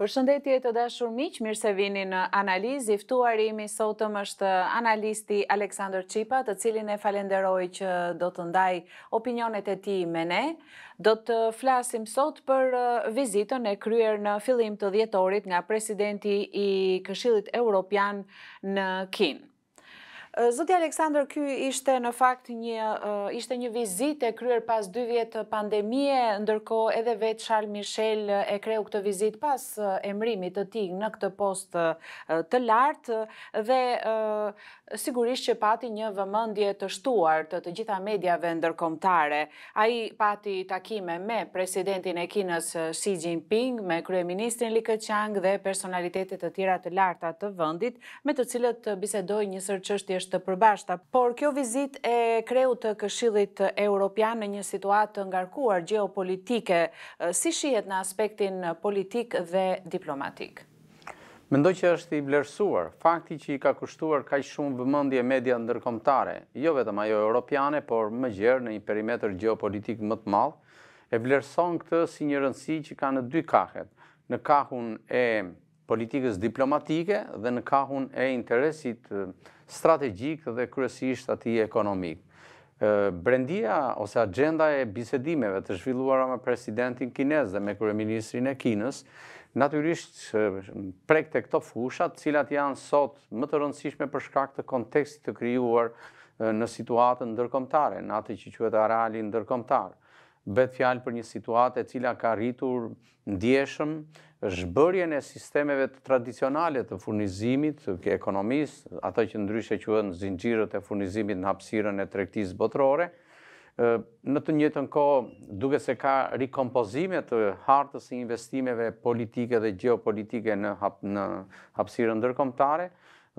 Për shëndetje të dashur miq, mirë se vini në analiz, iftuar i mi sotëm është analisti Aleksandr Qipa, të cilin e falenderoj që do të ndaj opinionet e ti me ne. Do të flasim sot për uh, vizitën e kryer në filim të djetorit nga presidenti i Këshilit Europian në Kinë. Zotja Aleksandr, kjo ishte në fakt një, ishte një vizit e kryer pas 2 vjetë pandemie, ndërko edhe vetë Charles Michel e kreu këtë vizit pas emrimit të ti në këtë post të lartë dhe sigurisht që pati një vëmëndje të shtuar të të gjitha medjave ndërkomtare. A i pati takime me presidentin e kinës Xi Jinping, me kryeministrin Li Keqiang dhe personalitetit të tjera të larta të vëndit, me të cilët bisedoj njësër qështje është të përbashta. Por, kjo vizit e kreut të këshillit Europian në një situatë të ngarkuar geopolitike, si shihet në aspektin politik dhe diplomatik? Mendoj që është i blersuar, fakti që i ka kushtuar ka i shumë vëmëndje media ndërkomtare, jo vetëm ajo Europiane, por më gjerë në i perimetër geopolitik më të malë, e blerson këtë si një rëndësi që ka në dy kahet, në kahun e politikës diplomatike dhe në kahun e interesit strategjik dhe kryesisht ati ekonomik. Brendia ose agenda e bisedimeve të zhvilluara me presidentin kines dhe me kryeministrin e kinës, naturisht prekte këto fushat, cilat janë sot më të rëndësishme për shkak të kontekstit të kryuar në situatën ndërkomtare, në atë që që e të arali ndërkomtarë. Betë fjalë për një situatë e cila ka rritur ndjeshëm, zhbërjen e sistemeve të tradicionale të furnizimit, të ekonomisë, ato që ndryshe që në zingjirët e furnizimit në hapsiren e trektis botërore, në të njëtën ko, duke se ka rikompozime të hartës e investimeve politike dhe geopolitike në, në hapsiren ndërkomtare,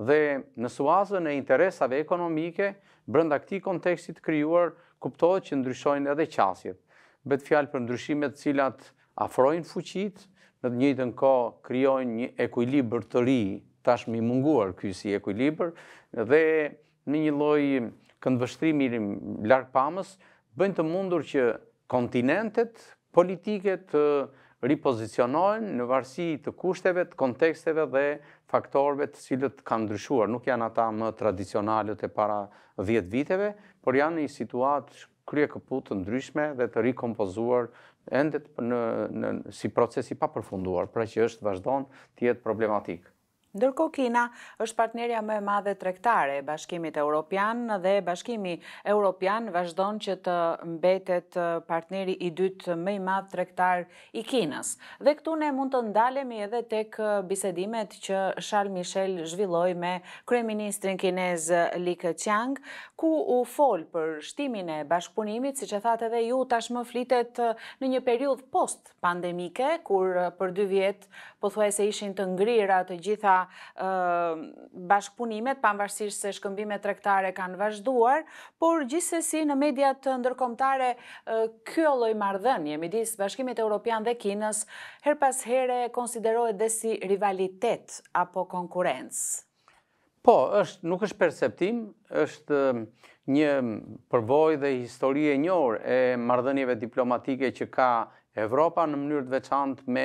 dhe në suazën e interesave ekonomike, brënda këti kontekstit kryuar, kuptohet që ndryshojnë edhe qasjet. Betë fjalë për ndryshimet cilat afrojnë fuqit, në të njëjtën kohë krijojnë një ekuilibër të ri, tash më i munguar ky si ekuilibër dhe në një lloj këndvështrimi i larg pamës bëjnë të mundur që kontinentet politike të ripozicionohen në varësi të kushteve, të konteksteve dhe faktorëve të cilët kanë ndryshuar, nuk janë ata më tradicionalët e para 10 viteve, por janë në një situatë kryekëputë të ndryshme dhe të rikompozuar endet në, në, si procesi pa përfunduar, pra që është vazhdon të jetë problematikë. Ndërko Kina është partnerja më e madhe trektare, bashkimit e Europian dhe bashkimi Europian vazhdon që të mbetet partneri i dytë më i madhe trektar i Kinas. Dhe këtu ne mund të ndalemi edhe tek bisedimet që Charles Michel zhvilloj me kreministrin kinez Li Keqiang, ku u fol për shtimin e bashkëpunimit, si që thate dhe ju tashmë flitet në një periud post-pandemike, kur për dy vjetë po se ishin të ngrirat të gjitha e, bashkëpunimet, panvarsisht se shkëmbimet trektare kanë vazhduar, por gjithsesi në mediat ndërkomtare kjo loj mardhënje, midis bashkimit e Europian dhe Kinës, her pas here konsiderohet dhe si rivalitet apo konkurencë. Po, është, nuk është perceptim, është një përvoj dhe historie njërë e mardhënjeve diplomatike që ka Evropa në mënyrë të veçantë me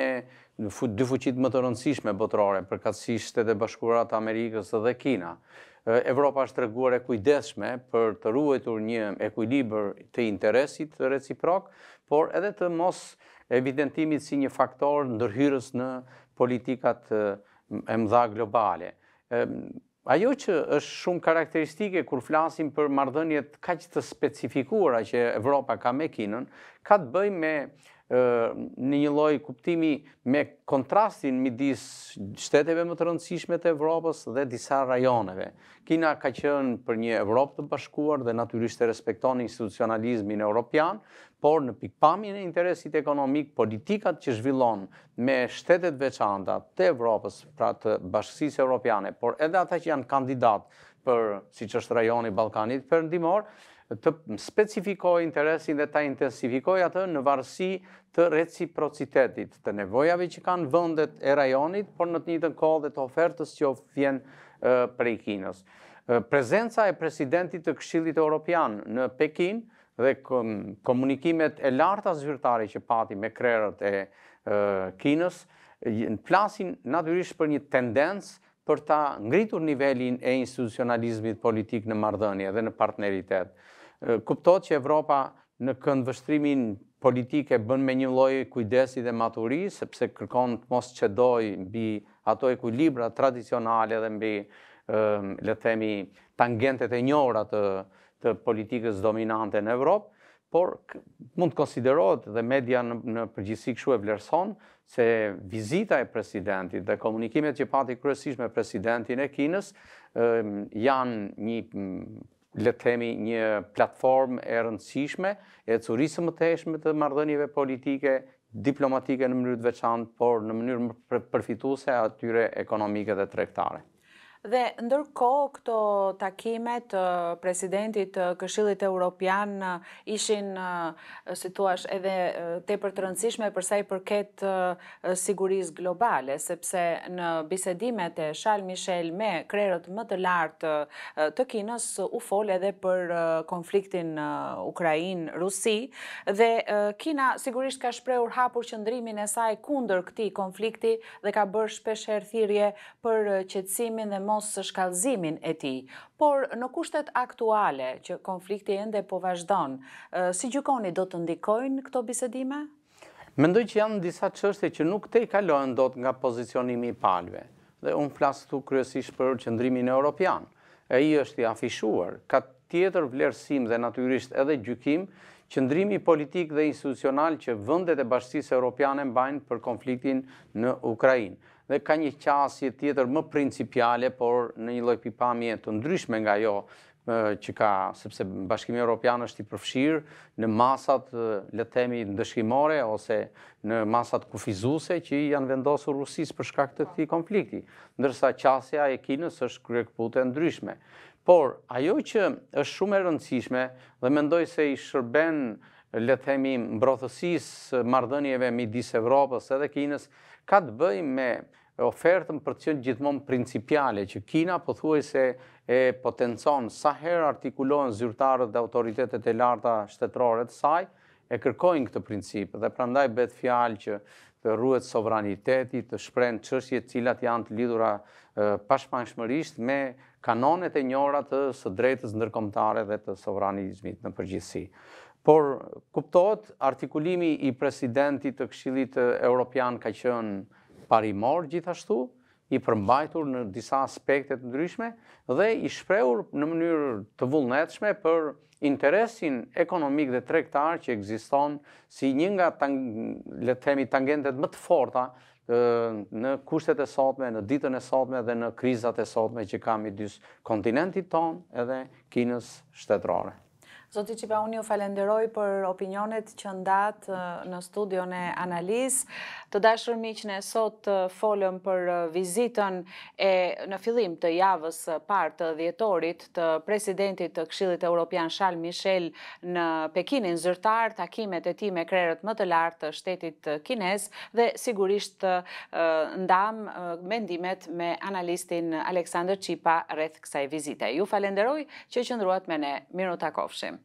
dy fuqit më të rëndësishme botërore, përkatësisht Shtetbashkuria e Amerikës dhe Kina, Evropa është treguar e kujdesshme për të ruajtur një ekuilibër të interesit reciprok, por edhe të mos evidentimit si një faktor ndërhyrës në politikat e mbydhë globale. ajo që është shumë karakteristike kur flasim për marrëdhëniet kaq të specifikuara që Evropa ka me Kinën, ka të bëjë me në një loj kuptimi me kontrastin midis shteteve më të rëndësishme të Evropës dhe disa rajoneve. Kina ka qënë për një Evropë të bashkuar dhe naturisht të respekton institucionalizmin e Europian, por në pikpamin e interesit ekonomik, politikat që zhvillon me shtetet veçanta të Evropës, pra të bashkësis e Europiane, por edhe ata që janë kandidat për si që është rajoni Balkanit përndimorë, të specifikoj interesin dhe ta intensifikoj atë në varsi të reciprocitetit, të nevojave që kanë vëndet e rajonit, por në të një të kohë dhe të ofertës që vjen prej Kinës. Prezenca e presidentit të këshillit e Europian në Pekin dhe komunikimet e larta zyrtari që pati me krerët e Kinës, plasin naturisht për një tendencë për ta ngritur nivelin e institucionalizmit politik në mardhënje dhe në partneritet kuptot që Evropa në këndë politike bën me një lojë kujdesi dhe maturi, sepse kërkon të mos qedoj mbi ato e kujlibra tradicionale dhe mbi, le themi, tangentet e njora të, të politikës dominante në Evropë, por mund të konsiderot dhe media në, në përgjithsi këshu e vlerëson se vizita e presidentit dhe komunikimet që pati kërësish me presidentin e Kinës janë një le të themi një platformë e rëndësishme e curisë më teshme të marrëdhënieve politike diplomatike në mënyrë të veçantë, por në mënyrë përfituese atyre ekonomike dhe tregtare. Dhe ndërko këto takimet presidentit të e Europian ishin situash edhe te për të rëndësishme përsa i përket siguris globale, sepse në bisedimet e Shal Michel me krerët më të lartë të kinës u fole edhe për konfliktin Ukrajin-Rusi dhe Kina sigurisht ka shpreur hapur qëndrimin e saj kunder këti konflikti dhe ka bërë shpesh herthirje për qetsimin dhe më mos së shkallëzimin e ti, por në kushtet aktuale që konflikti ende po vazhdon, si gjukoni do të ndikojnë këto bisedime? Mendoj që janë në disa qështje që nuk te i kalohen do të nga pozicionimi i palve. Dhe unë flasë të kryesisht për qëndrimin e Europian. E i është i afishuar, ka tjetër vlerësim dhe naturisht edhe gjykim, qëndrimi politik dhe institucional që vëndet e bashkësis Europiane mbajnë për konfliktin në Ukrajinë dhe ka një qasje tjetër më principiale, por në një loj pipamje të ndryshme nga jo që ka, sepse bashkimi Europian është i përfshirë në masat letemi ndëshkimore ose në masat kufizuse që i janë vendosur Rusis për shkak të këti konflikti, ndërsa qasja e kinës është kërë e ndryshme. Por, ajo që është shumë e rëndësishme dhe mendoj se i shërben letemi mbrothësis mardënjeve midis Evropës edhe kinës, ka të bëj me ofertën për të qënë gjithmon principiale, që Kina pëthuaj se e potencon sa her artikulohen zyrtarët dhe autoritetet e larta shtetërore të saj, e kërkojnë këtë principë dhe prandaj betë fjalë që të ruhet sovraniteti, të shprejnë qështje cilat janë të lidura pashmangshmërisht me kanonet e njora të së drejtës ndërkombëtare dhe të sovranizmit në përgjithsi. Por, kuptot, artikulimi i presidentit të kshilit e Europian ka qënë parimor gjithashtu, i përmbajtur në disa aspektet ndryshme dhe i shprehur në mënyrë të vullnetshme për interesin ekonomik dhe tregtar që ekziston si një nga le të themi tangentet më të forta në kushtet e sotme, në ditën e sotme dhe në krizat e sotme që kam i midis kontinentit ton edhe Kinës shtetërore. Zoti Qipa, unë ju falenderoj për opinionet që ndatë në studio në analizë. Të dashër miqën e sot folëm për vizitën e në filim të javës partë të djetorit të presidentit të kshilit e Europian Charles Michel në Pekinin zërtar, takimet e ti me krerët më të lartë të shtetit kines dhe sigurisht ndam mendimet me analistin Aleksandr Qipa rreth kësaj vizite. Ju falenderoj që qëndruat me ne, Miru Takovshim.